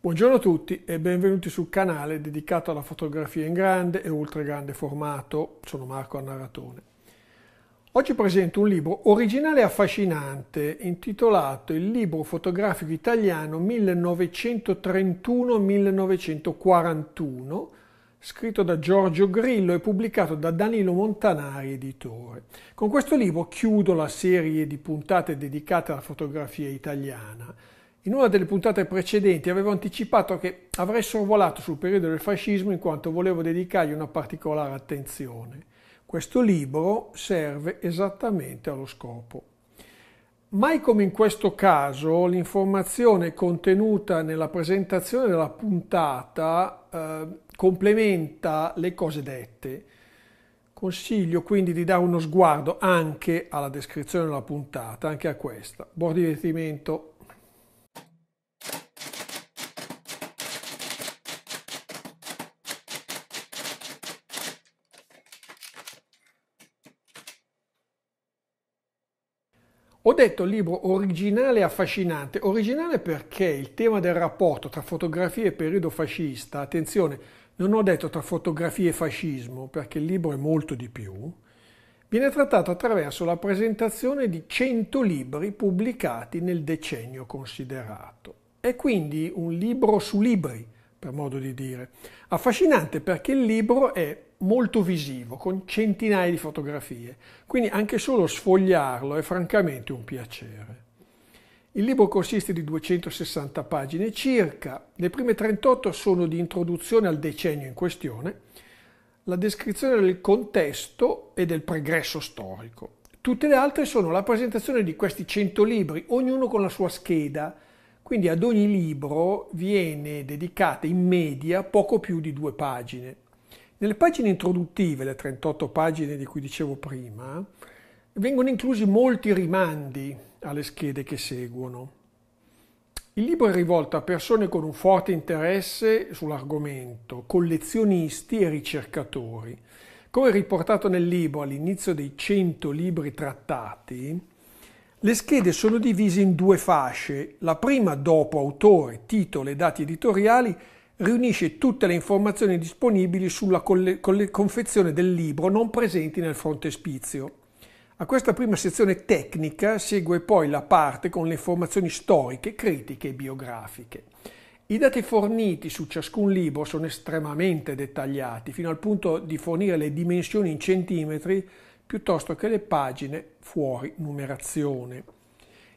Buongiorno a tutti e benvenuti sul canale dedicato alla fotografia in grande e ultra grande formato. Sono Marco Annaratone. Oggi presento un libro originale e affascinante intitolato Il libro fotografico italiano 1931-1941 scritto da Giorgio Grillo e pubblicato da Danilo Montanari, editore. Con questo libro chiudo la serie di puntate dedicate alla fotografia italiana in una delle puntate precedenti avevo anticipato che avrei sorvolato sul periodo del fascismo in quanto volevo dedicargli una particolare attenzione. Questo libro serve esattamente allo scopo. Mai come in questo caso l'informazione contenuta nella presentazione della puntata eh, complementa le cose dette. Consiglio quindi di dare uno sguardo anche alla descrizione della puntata, anche a questa. Buon divertimento! Ho detto libro originale e affascinante, originale perché il tema del rapporto tra fotografia e periodo fascista, attenzione, non ho detto tra fotografia e fascismo perché il libro è molto di più, viene trattato attraverso la presentazione di 100 libri pubblicati nel decennio considerato. È quindi un libro su libri, per modo di dire. Affascinante perché il libro è molto visivo, con centinaia di fotografie, quindi anche solo sfogliarlo è francamente un piacere. Il libro consiste di 260 pagine circa, le prime 38 sono di introduzione al decennio in questione, la descrizione del contesto e del pregresso storico. Tutte le altre sono la presentazione di questi 100 libri, ognuno con la sua scheda, quindi ad ogni libro viene dedicata in media poco più di due pagine. Nelle pagine introduttive, le 38 pagine di cui dicevo prima, vengono inclusi molti rimandi alle schede che seguono. Il libro è rivolto a persone con un forte interesse sull'argomento, collezionisti e ricercatori. Come riportato nel libro all'inizio dei 100 libri trattati, le schede sono divise in due fasce. La prima, dopo autore, titolo e dati editoriali, riunisce tutte le informazioni disponibili sulla colle- confezione del libro non presenti nel frontespizio. A questa prima sezione tecnica segue poi la parte con le informazioni storiche, critiche e biografiche. I dati forniti su ciascun libro sono estremamente dettagliati, fino al punto di fornire le dimensioni in centimetri piuttosto che le pagine fuori numerazione.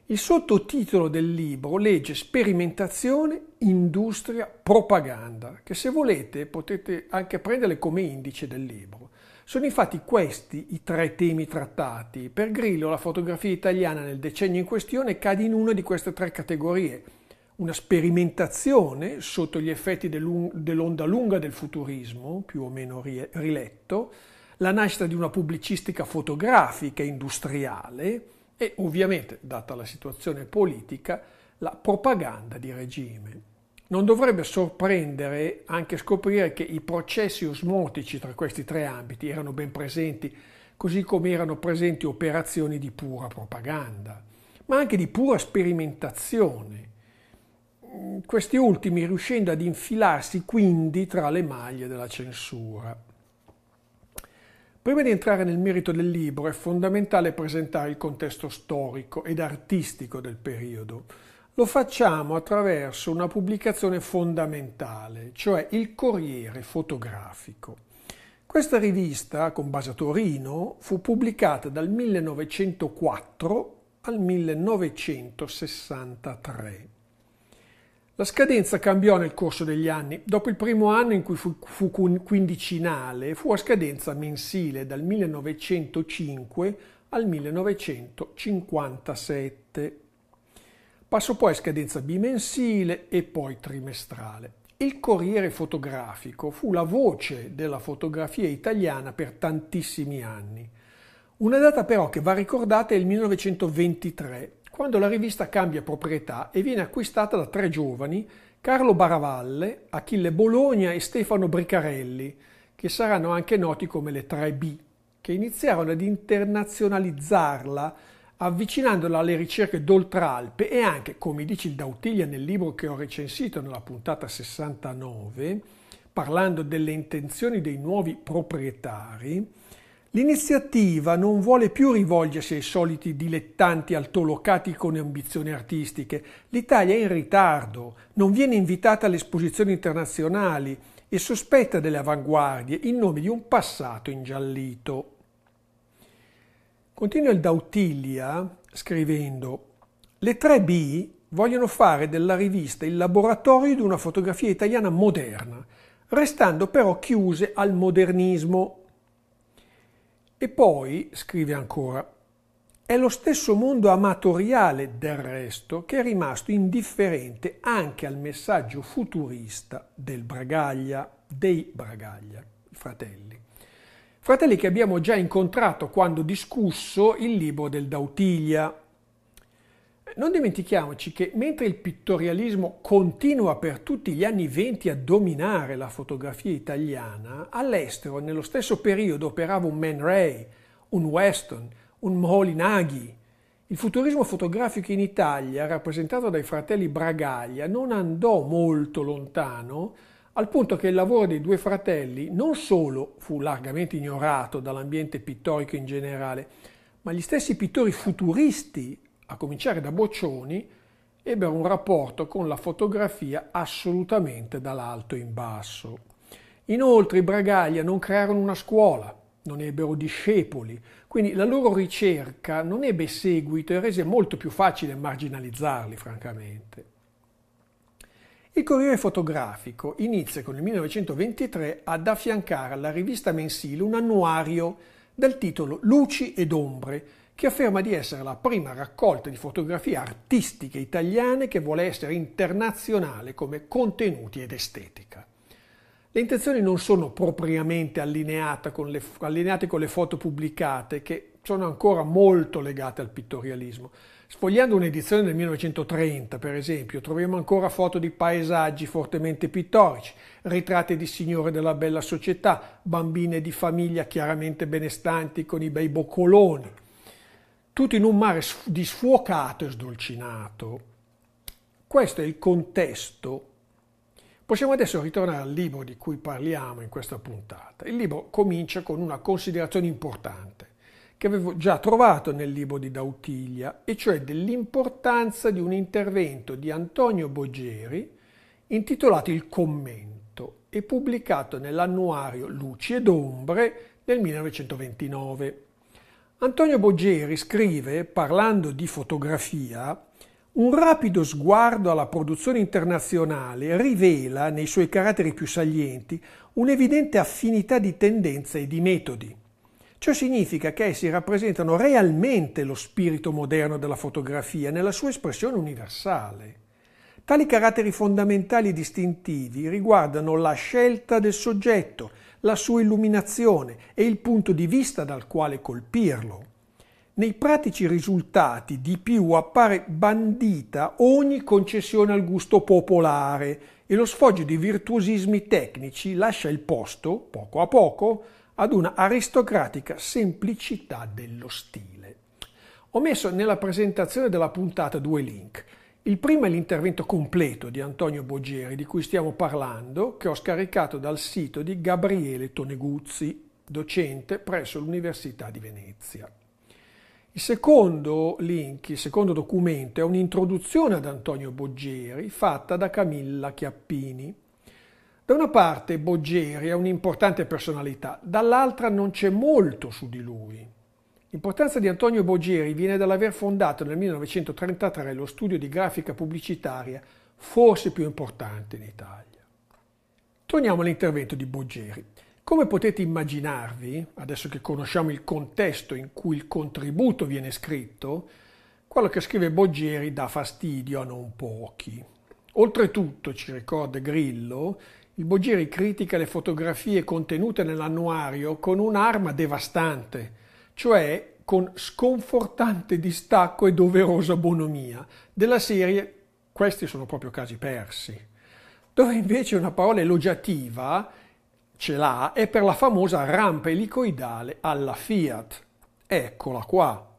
Il sottotitolo del libro legge Sperimentazione, Industria, Propaganda, che se volete potete anche prendere come indice del libro. Sono infatti questi i tre temi trattati. Per Grillo la fotografia italiana nel decennio in questione cade in una di queste tre categorie. Una sperimentazione sotto gli effetti dell'onda lunga del futurismo, più o meno riletto, la nascita di una pubblicistica fotografica industriale e ovviamente, data la situazione politica, la propaganda di regime. Non dovrebbe sorprendere anche scoprire che i processi osmotici tra questi tre ambiti erano ben presenti, così come erano presenti operazioni di pura propaganda, ma anche di pura sperimentazione. Questi ultimi riuscendo ad infilarsi quindi tra le maglie della censura. Prima di entrare nel merito del libro è fondamentale presentare il contesto storico ed artistico del periodo. Lo facciamo attraverso una pubblicazione fondamentale, cioè il Corriere fotografico. Questa rivista, con base a Torino, fu pubblicata dal 1904 al 1963. La scadenza cambiò nel corso degli anni. Dopo il primo anno in cui fu, fu quindicinale, fu a scadenza mensile dal 1905 al 1957. Passò poi a scadenza bimensile e poi trimestrale. Il Corriere fotografico fu la voce della fotografia italiana per tantissimi anni. Una data però che va ricordata è il 1923, quando la rivista cambia proprietà e viene acquistata da tre giovani, Carlo Baravalle, Achille Bologna e Stefano Bricarelli, che saranno anche noti come le 3B, che iniziarono ad internazionalizzarla avvicinandola alle ricerche d'oltralpe e anche, come dice il Dautiglia nel libro che ho recensito nella puntata 69, parlando delle intenzioni dei nuovi proprietari, L'iniziativa non vuole più rivolgersi ai soliti dilettanti altolocati con ambizioni artistiche. L'Italia è in ritardo, non viene invitata alle esposizioni internazionali e sospetta delle avanguardie in nome di un passato ingiallito. Continua il Dautiglia scrivendo «Le 3B vogliono fare della rivista il laboratorio di una fotografia italiana moderna, restando però chiuse al modernismo e poi, scrive ancora, è lo stesso mondo amatoriale del resto che è rimasto indifferente anche al messaggio futurista del Bragaglia, dei Bragaglia, fratelli. Fratelli che abbiamo già incontrato quando discusso il libro del Dautiglia, non dimentichiamoci che mentre il pittorialismo continua per tutti gli anni venti a dominare la fotografia italiana, all'estero nello stesso periodo operava un Man Ray, un Weston, un Molinaghi. Il futurismo fotografico in Italia, rappresentato dai fratelli Bragaglia, non andò molto lontano, al punto che il lavoro dei due fratelli non solo fu largamente ignorato dall'ambiente pittorico in generale, ma gli stessi pittori futuristi a cominciare da Boccioni, ebbero un rapporto con la fotografia assolutamente dall'alto in basso. Inoltre i Bragaglia non crearono una scuola, non ebbero discepoli, quindi la loro ricerca non ebbe seguito e rese molto più facile marginalizzarli, francamente. Il Corriere Fotografico inizia con il 1923 ad affiancare alla rivista mensile un annuario dal titolo Luci ed ombre, che afferma di essere la prima raccolta di fotografie artistiche italiane che vuole essere internazionale come contenuti ed estetica. Le intenzioni non sono propriamente allineate con le, allineate con le foto pubblicate, che sono ancora molto legate al pittorialismo. Sfogliando un'edizione del 1930, per esempio, troviamo ancora foto di paesaggi fortemente pittorici, ritratti di signore della bella società, bambine di famiglia chiaramente benestanti con i bei boccoloni, tutto in un mare di sfuocato e sdolcinato. Questo è il contesto. Possiamo adesso ritornare al libro di cui parliamo in questa puntata. Il libro comincia con una considerazione importante che avevo già trovato nel libro di Dautiglia, e cioè dell'importanza di un intervento di Antonio Boggeri intitolato Il commento e pubblicato nell'annuario Luci ed ombre del 1929. Antonio Boggeri scrive, parlando di fotografia, un rapido sguardo alla produzione internazionale rivela, nei suoi caratteri più salienti, un'evidente affinità di tendenze e di metodi. Ciò significa che essi rappresentano realmente lo spirito moderno della fotografia nella sua espressione universale. Tali caratteri fondamentali e distintivi riguardano la scelta del soggetto, la sua illuminazione e il punto di vista dal quale colpirlo. Nei pratici risultati di più appare bandita ogni concessione al gusto popolare e lo sfoggio di virtuosismi tecnici lascia il posto, poco a poco, ad una aristocratica semplicità dello stile. Ho messo nella presentazione della puntata due link il primo è l'intervento completo di Antonio Boggeri, di cui stiamo parlando, che ho scaricato dal sito di Gabriele Toneguzzi, docente presso l'Università di Venezia. Il secondo link, il secondo documento, è un'introduzione ad Antonio Boggeri fatta da Camilla Chiappini. Da una parte Boggeri è un'importante personalità, dall'altra non c'è molto su di lui. L'importanza di Antonio Boggeri viene dall'aver fondato nel 1933 lo studio di grafica pubblicitaria forse più importante in Italia. Torniamo all'intervento di Boggeri. Come potete immaginarvi, adesso che conosciamo il contesto in cui il contributo viene scritto, quello che scrive Boggeri dà fastidio a non pochi. Oltretutto, ci ricorda Grillo, il Boggeri critica le fotografie contenute nell'annuario con un'arma devastante, cioè con sconfortante distacco e doverosa bonomia, della serie questi sono proprio casi persi, dove invece una parola elogiativa ce l'ha è per la famosa rampa elicoidale alla Fiat. Eccola qua.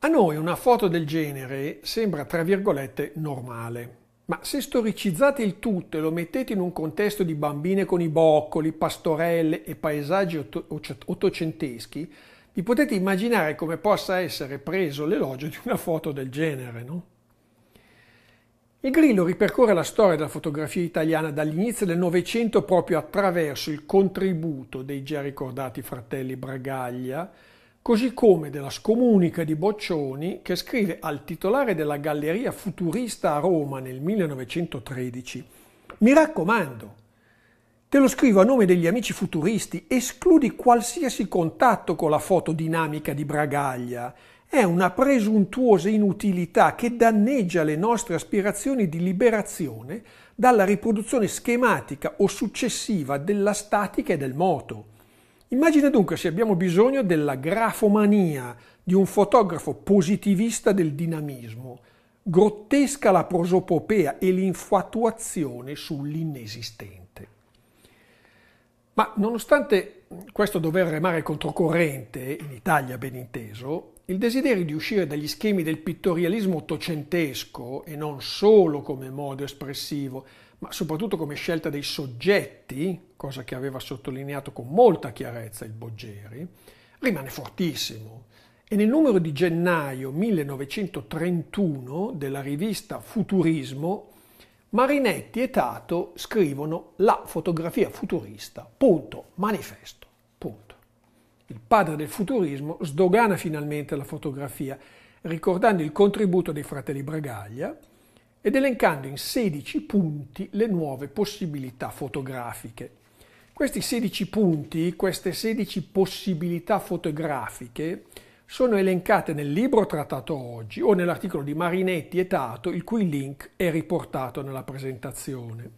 A noi una foto del genere sembra, tra virgolette, normale. Ma se storicizzate il tutto e lo mettete in un contesto di bambine con i boccoli, pastorelle e paesaggi ottocenteschi, vi potete immaginare come possa essere preso l'elogio di una foto del genere, no? Il Grillo ripercorre la storia della fotografia italiana dall'inizio del Novecento proprio attraverso il contributo dei già ricordati fratelli Bragaglia, così come della scomunica di Boccioni che scrive al titolare della Galleria Futurista a Roma nel 1913 «Mi raccomando, te lo scrivo a nome degli amici futuristi, escludi qualsiasi contatto con la fotodinamica di Bragaglia, è una presuntuosa inutilità che danneggia le nostre aspirazioni di liberazione dalla riproduzione schematica o successiva della statica e del moto». Immagina dunque se abbiamo bisogno della grafomania di un fotografo positivista del dinamismo, grottesca la prosopopea e l'infatuazione sull'inesistente. Ma nonostante questo dover remare controcorrente, in Italia ben inteso, il desiderio di uscire dagli schemi del pittorialismo ottocentesco, e non solo come modo espressivo, ma soprattutto come scelta dei soggetti, cosa che aveva sottolineato con molta chiarezza il Boggeri, rimane fortissimo. E nel numero di gennaio 1931 della rivista Futurismo, Marinetti e Tato scrivono La fotografia futurista, punto, manifesto, punto. Il padre del futurismo sdogana finalmente la fotografia, ricordando il contributo dei fratelli Bragaglia, ed elencando in 16 punti le nuove possibilità fotografiche. Questi 16 punti, queste 16 possibilità fotografiche sono elencate nel libro trattato oggi o nell'articolo di Marinetti e Tato, il cui link è riportato nella presentazione.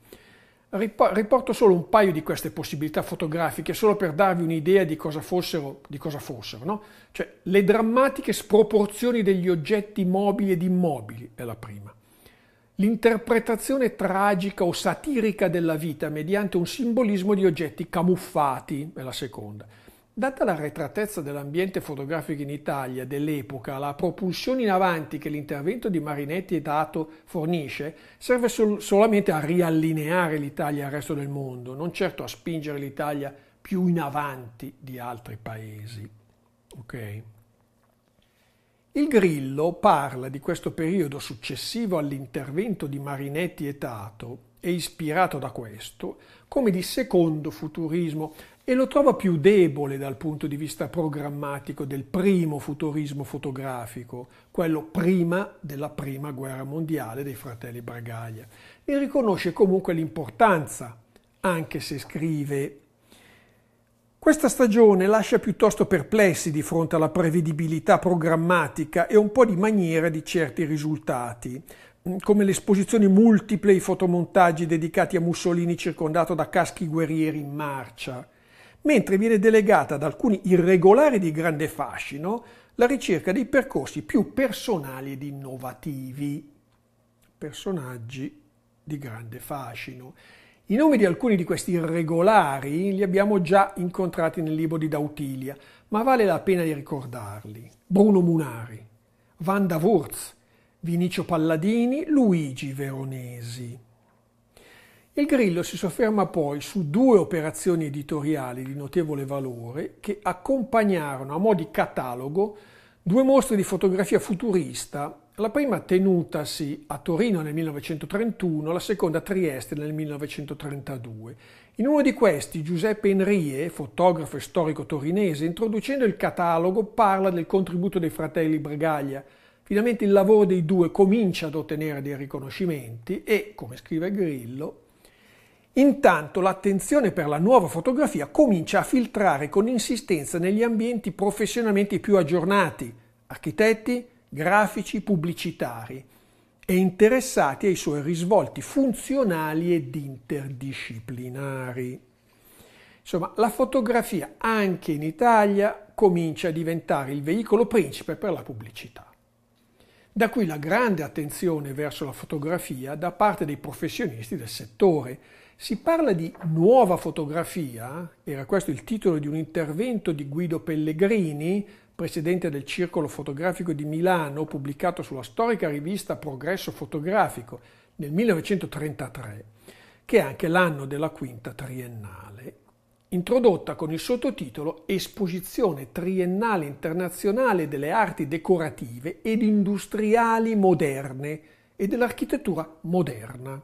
Riporto solo un paio di queste possibilità fotografiche, solo per darvi un'idea di cosa fossero, di cosa fossero no? cioè, le drammatiche sproporzioni degli oggetti mobili ed immobili è la prima l'interpretazione tragica o satirica della vita mediante un simbolismo di oggetti camuffati, è la seconda. Data la retratezza dell'ambiente fotografico in Italia dell'epoca, la propulsione in avanti che l'intervento di Marinetti e Dato fornisce serve sol- solamente a riallineare l'Italia al resto del mondo, non certo a spingere l'Italia più in avanti di altri paesi. Ok? Il Grillo parla di questo periodo successivo all'intervento di Marinetti e Tato e ispirato da questo come di secondo futurismo e lo trova più debole dal punto di vista programmatico del primo futurismo fotografico, quello prima della prima guerra mondiale dei fratelli Bragaglia, e riconosce comunque l'importanza, anche se scrive questa stagione lascia piuttosto perplessi di fronte alla prevedibilità programmatica e un po' di maniera di certi risultati, come le esposizioni multiple e i fotomontaggi dedicati a Mussolini circondato da caschi guerrieri in marcia, mentre viene delegata ad alcuni irregolari di grande fascino la ricerca dei percorsi più personali ed innovativi. Personaggi di grande fascino. I nomi di alcuni di questi irregolari li abbiamo già incontrati nel libro di Dautilia, ma vale la pena di ricordarli. Bruno Munari, Vanda Wurz, Vinicio Palladini, Luigi Veronesi. Il Grillo si sofferma poi su due operazioni editoriali di notevole valore che accompagnarono a mo' di catalogo due mostre di fotografia futurista la prima tenutasi a Torino nel 1931, la seconda a Trieste nel 1932. In uno di questi Giuseppe Enrie, fotografo e storico torinese, introducendo il catalogo parla del contributo dei fratelli Bregaglia. Finalmente il lavoro dei due comincia ad ottenere dei riconoscimenti e, come scrive Grillo, Intanto l'attenzione per la nuova fotografia comincia a filtrare con insistenza negli ambienti professionalmente più aggiornati, architetti, grafici pubblicitari e interessati ai suoi risvolti funzionali ed interdisciplinari. Insomma, la fotografia anche in Italia comincia a diventare il veicolo principe per la pubblicità. Da qui la grande attenzione verso la fotografia da parte dei professionisti del settore. Si parla di nuova fotografia, era questo il titolo di un intervento di Guido Pellegrini presidente del Circolo Fotografico di Milano, pubblicato sulla storica rivista Progresso Fotografico nel 1933, che è anche l'anno della quinta triennale, introdotta con il sottotitolo Esposizione triennale internazionale delle arti decorative ed industriali moderne e dell'architettura moderna.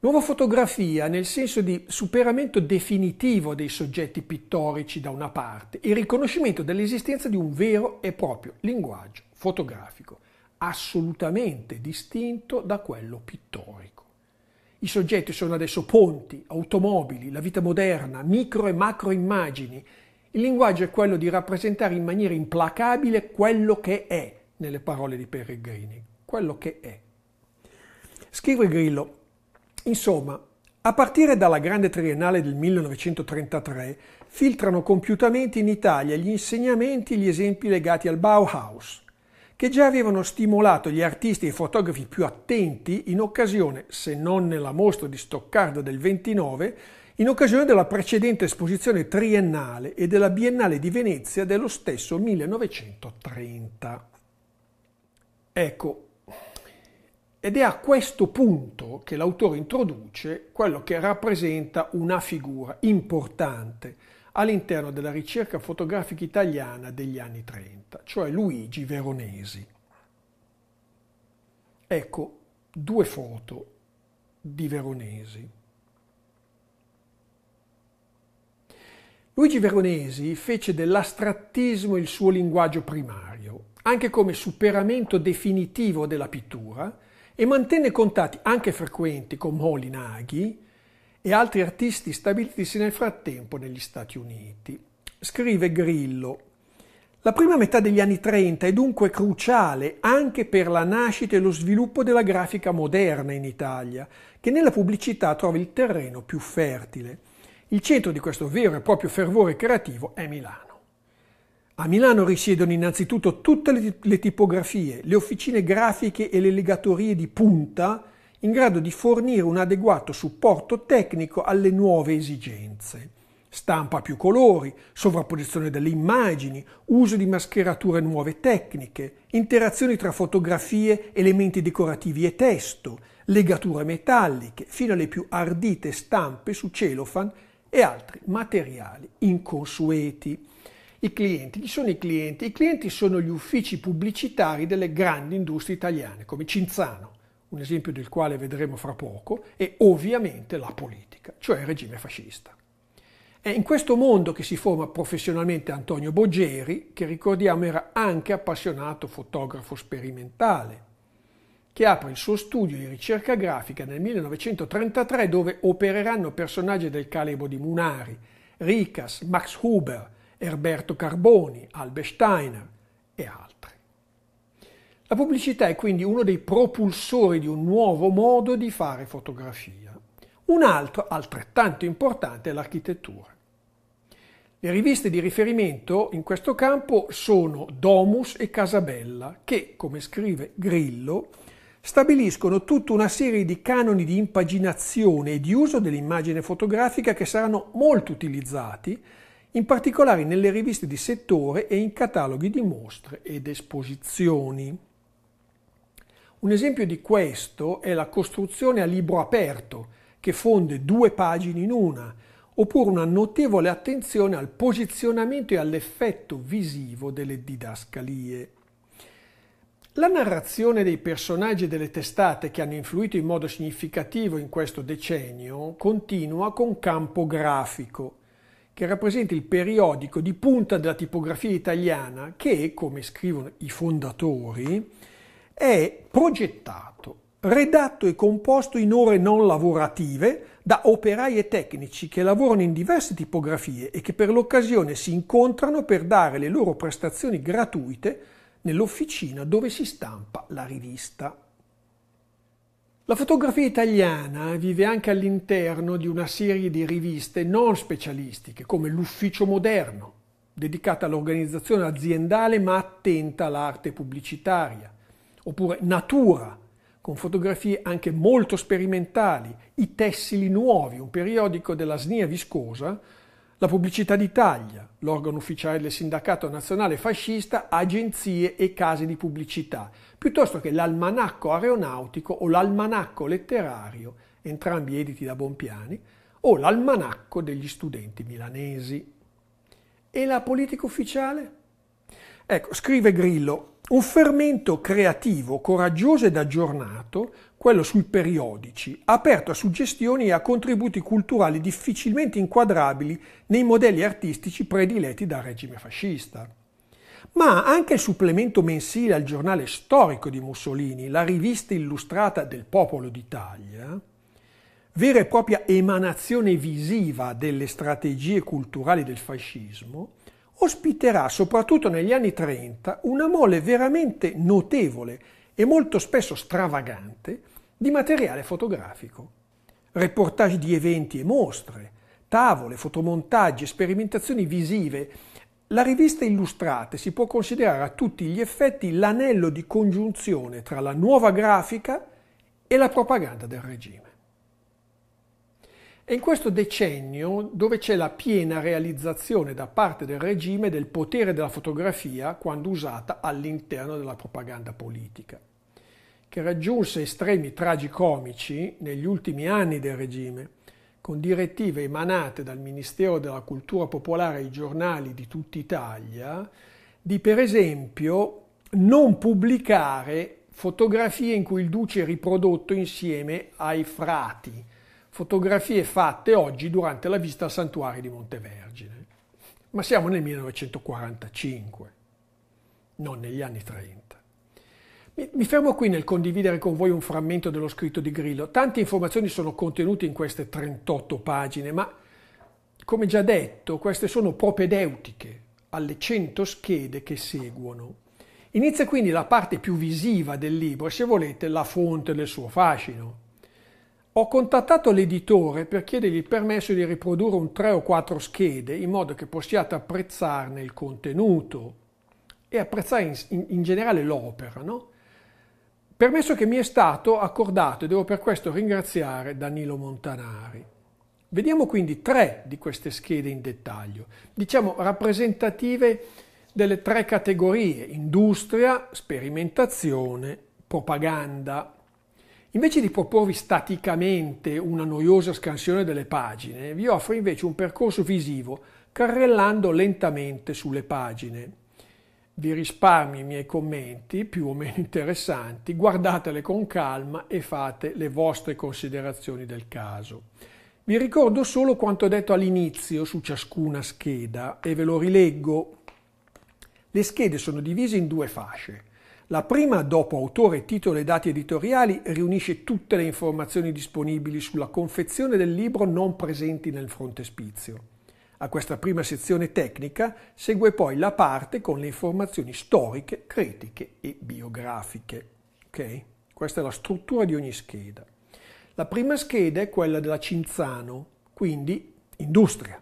Nuova fotografia nel senso di superamento definitivo dei soggetti pittorici da una parte e riconoscimento dell'esistenza di un vero e proprio linguaggio fotografico, assolutamente distinto da quello pittorico. I soggetti sono adesso ponti, automobili, la vita moderna, micro e macro immagini. Il linguaggio è quello di rappresentare in maniera implacabile quello che è, nelle parole di Peregrini, quello che è. Scrive Grillo, Insomma, a partire dalla Grande Triennale del 1933 filtrano compiutamente in Italia gli insegnamenti e gli esempi legati al Bauhaus, che già avevano stimolato gli artisti e i fotografi più attenti in occasione, se non nella mostra di Stoccarda del 29, in occasione della precedente esposizione triennale e della Biennale di Venezia dello stesso 1930. Ecco, ed è a questo punto che l'autore introduce quello che rappresenta una figura importante all'interno della ricerca fotografica italiana degli anni 30, cioè Luigi Veronesi. Ecco due foto di Veronesi. Luigi Veronesi fece dell'astrattismo il suo linguaggio primario, anche come superamento definitivo della pittura, e mantenne contatti anche frequenti con Molly Naghi e altri artisti stabilitisi nel frattempo negli Stati Uniti. Scrive Grillo. La prima metà degli anni 30 è dunque cruciale anche per la nascita e lo sviluppo della grafica moderna in Italia, che nella pubblicità trova il terreno più fertile. Il centro di questo vero e proprio fervore creativo è Milano. A Milano risiedono innanzitutto tutte le tipografie, le officine grafiche e le legatorie di punta in grado di fornire un adeguato supporto tecnico alle nuove esigenze. Stampa a più colori, sovrapposizione delle immagini, uso di mascherature nuove tecniche, interazioni tra fotografie, elementi decorativi e testo, legature metalliche, fino alle più ardite stampe su celofan e altri materiali inconsueti. I clienti, chi sono i clienti? I clienti sono gli uffici pubblicitari delle grandi industrie italiane, come Cinzano, un esempio del quale vedremo fra poco, e ovviamente la politica, cioè il regime fascista. È in questo mondo che si forma professionalmente Antonio Boggeri, che ricordiamo era anche appassionato fotografo sperimentale, che apre il suo studio di ricerca grafica nel 1933 dove opereranno personaggi del calibro di Munari, Ricas, Max Huber, Erberto Carboni, Albe Steiner e altri. La pubblicità è quindi uno dei propulsori di un nuovo modo di fare fotografia. Un altro, altrettanto importante, è l'architettura. Le riviste di riferimento in questo campo sono Domus e Casabella, che, come scrive Grillo, stabiliscono tutta una serie di canoni di impaginazione e di uso dell'immagine fotografica che saranno molto utilizzati in particolare nelle riviste di settore e in cataloghi di mostre ed esposizioni. Un esempio di questo è la costruzione a libro aperto, che fonde due pagine in una, oppure una notevole attenzione al posizionamento e all'effetto visivo delle didascalie. La narrazione dei personaggi delle testate che hanno influito in modo significativo in questo decennio continua con campo grafico, che rappresenta il periodico di punta della tipografia italiana che, come scrivono i fondatori, è progettato, redatto e composto in ore non lavorative da operai e tecnici che lavorano in diverse tipografie e che per l'occasione si incontrano per dare le loro prestazioni gratuite nell'officina dove si stampa la rivista. La fotografia italiana vive anche all'interno di una serie di riviste non specialistiche come l'Ufficio Moderno, dedicata all'organizzazione aziendale ma attenta all'arte pubblicitaria, oppure Natura, con fotografie anche molto sperimentali, I Tessili Nuovi, un periodico della Snia Viscosa, la Pubblicità d'Italia, l'organo ufficiale del sindacato nazionale fascista, agenzie e case di pubblicità, piuttosto che l'almanacco aeronautico o l'almanacco letterario, entrambi editi da Bompiani, o l'almanacco degli studenti milanesi. E la politica ufficiale? Ecco, scrive Grillo, un fermento creativo, coraggioso ed aggiornato quello sui periodici, aperto a suggestioni e a contributi culturali difficilmente inquadrabili nei modelli artistici prediletti dal regime fascista. Ma anche il supplemento mensile al giornale storico di Mussolini, la rivista illustrata del Popolo d'Italia, vera e propria emanazione visiva delle strategie culturali del fascismo, ospiterà soprattutto negli anni 30 una mole veramente notevole e molto spesso stravagante di materiale fotografico. Reportage di eventi e mostre, tavole, fotomontaggi, sperimentazioni visive. La rivista Illustrate si può considerare a tutti gli effetti l'anello di congiunzione tra la nuova grafica e la propaganda del regime. È in questo decennio dove c'è la piena realizzazione da parte del regime del potere della fotografia quando usata all'interno della propaganda politica che raggiunse estremi tragicomici negli ultimi anni del regime, con direttive emanate dal Ministero della Cultura Popolare ai giornali di tutta Italia, di per esempio non pubblicare fotografie in cui il duce è riprodotto insieme ai frati, fotografie fatte oggi durante la visita al santuario di Montevergine. Ma siamo nel 1945, non negli anni 30. Mi fermo qui nel condividere con voi un frammento dello scritto di Grillo. Tante informazioni sono contenute in queste 38 pagine, ma come già detto, queste sono propedeutiche alle 100 schede che seguono. Inizia quindi la parte più visiva del libro e se volete la fonte del suo fascino. Ho contattato l'editore per chiedergli il permesso di riprodurre un 3 o 4 schede in modo che possiate apprezzarne il contenuto e apprezzare in, in, in generale l'opera, no? permesso che mi è stato accordato e devo per questo ringraziare Danilo Montanari. Vediamo quindi tre di queste schede in dettaglio, diciamo rappresentative delle tre categorie, industria, sperimentazione, propaganda. Invece di proporvi staticamente una noiosa scansione delle pagine, vi offro invece un percorso visivo carrellando lentamente sulle pagine vi risparmio i miei commenti più o meno interessanti, guardatele con calma e fate le vostre considerazioni del caso. Vi ricordo solo quanto detto all'inizio su ciascuna scheda e ve lo rileggo. Le schede sono divise in due fasce. La prima, dopo autore, titolo e dati editoriali, riunisce tutte le informazioni disponibili sulla confezione del libro non presenti nel frontespizio. A questa prima sezione tecnica segue poi la parte con le informazioni storiche, critiche e biografiche. Okay? Questa è la struttura di ogni scheda. La prima scheda è quella della Cinzano, quindi industria.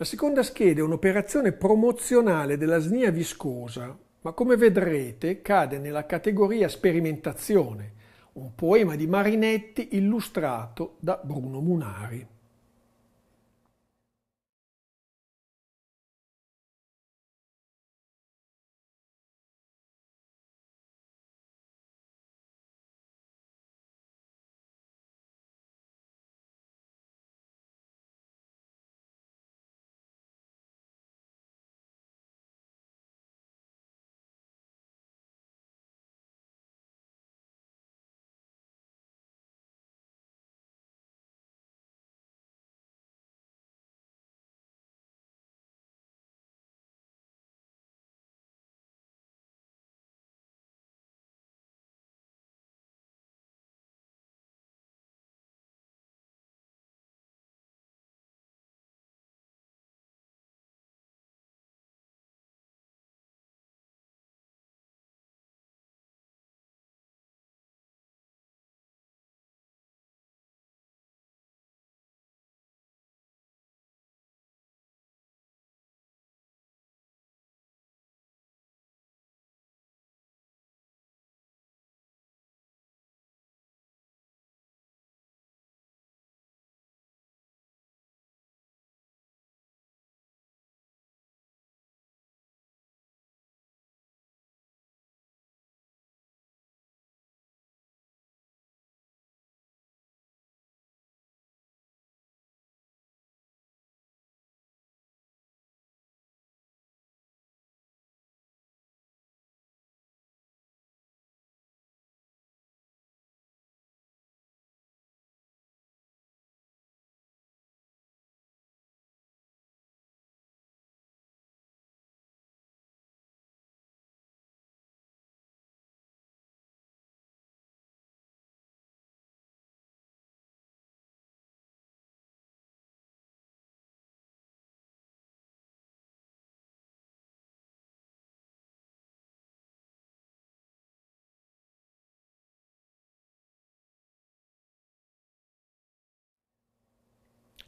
La seconda scheda è un'operazione promozionale della snia viscosa, ma come vedrete cade nella categoria sperimentazione, un poema di Marinetti illustrato da Bruno Munari.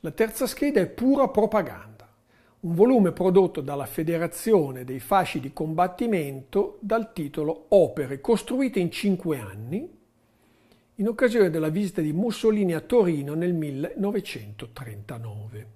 La terza scheda è pura propaganda, un volume prodotto dalla Federazione dei Fasci di Combattimento dal titolo Opere costruite in cinque anni, in occasione della visita di Mussolini a Torino nel 1939.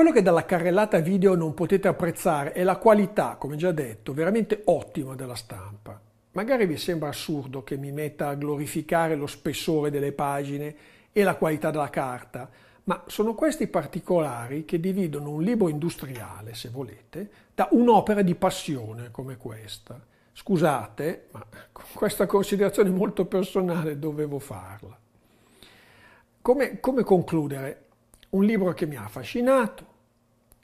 Quello che dalla carrellata video non potete apprezzare è la qualità, come già detto, veramente ottima della stampa. Magari vi sembra assurdo che mi metta a glorificare lo spessore delle pagine e la qualità della carta, ma sono questi particolari che dividono un libro industriale, se volete, da un'opera di passione come questa. Scusate, ma con questa considerazione molto personale dovevo farla. Come, come concludere? Un libro che mi ha affascinato,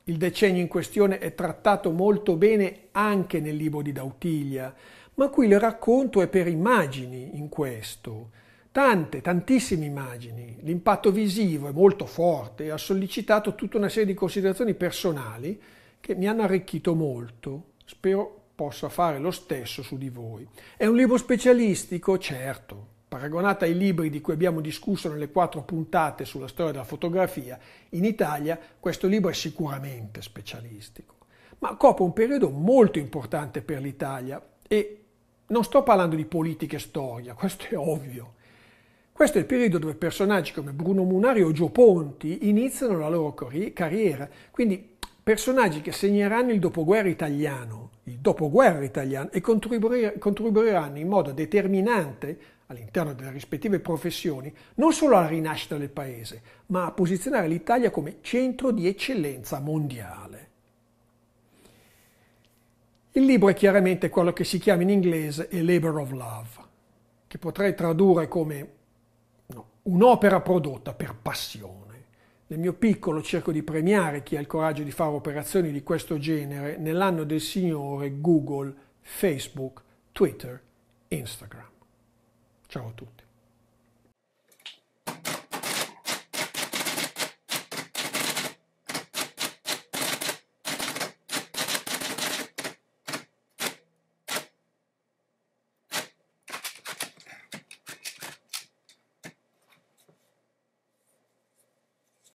il decennio in questione è trattato molto bene anche nel libro di Dautiglia, ma qui il racconto è per immagini in questo. Tante, tantissime immagini. L'impatto visivo è molto forte e ha sollecitato tutta una serie di considerazioni personali che mi hanno arricchito molto. Spero possa fare lo stesso su di voi. È un libro specialistico, certo, Paragonata ai libri di cui abbiamo discusso nelle quattro puntate sulla storia della fotografia, in Italia questo libro è sicuramente specialistico, ma copre un periodo molto importante per l'Italia e non sto parlando di politica e storia, questo è ovvio. Questo è il periodo dove personaggi come Bruno Munari o Gio Ponti iniziano la loro carriera, quindi personaggi che segneranno il dopoguerra italiano, il dopoguerra italiano e contribuiranno in modo determinante all'interno delle rispettive professioni, non solo alla rinascita del paese, ma a posizionare l'Italia come centro di eccellenza mondiale. Il libro è chiaramente quello che si chiama in inglese A Labor of Love, che potrei tradurre come no, un'opera prodotta per passione. Nel mio piccolo cerco di premiare chi ha il coraggio di fare operazioni di questo genere nell'anno del Signore Google, Facebook, Twitter, Instagram. Ciao a tutti.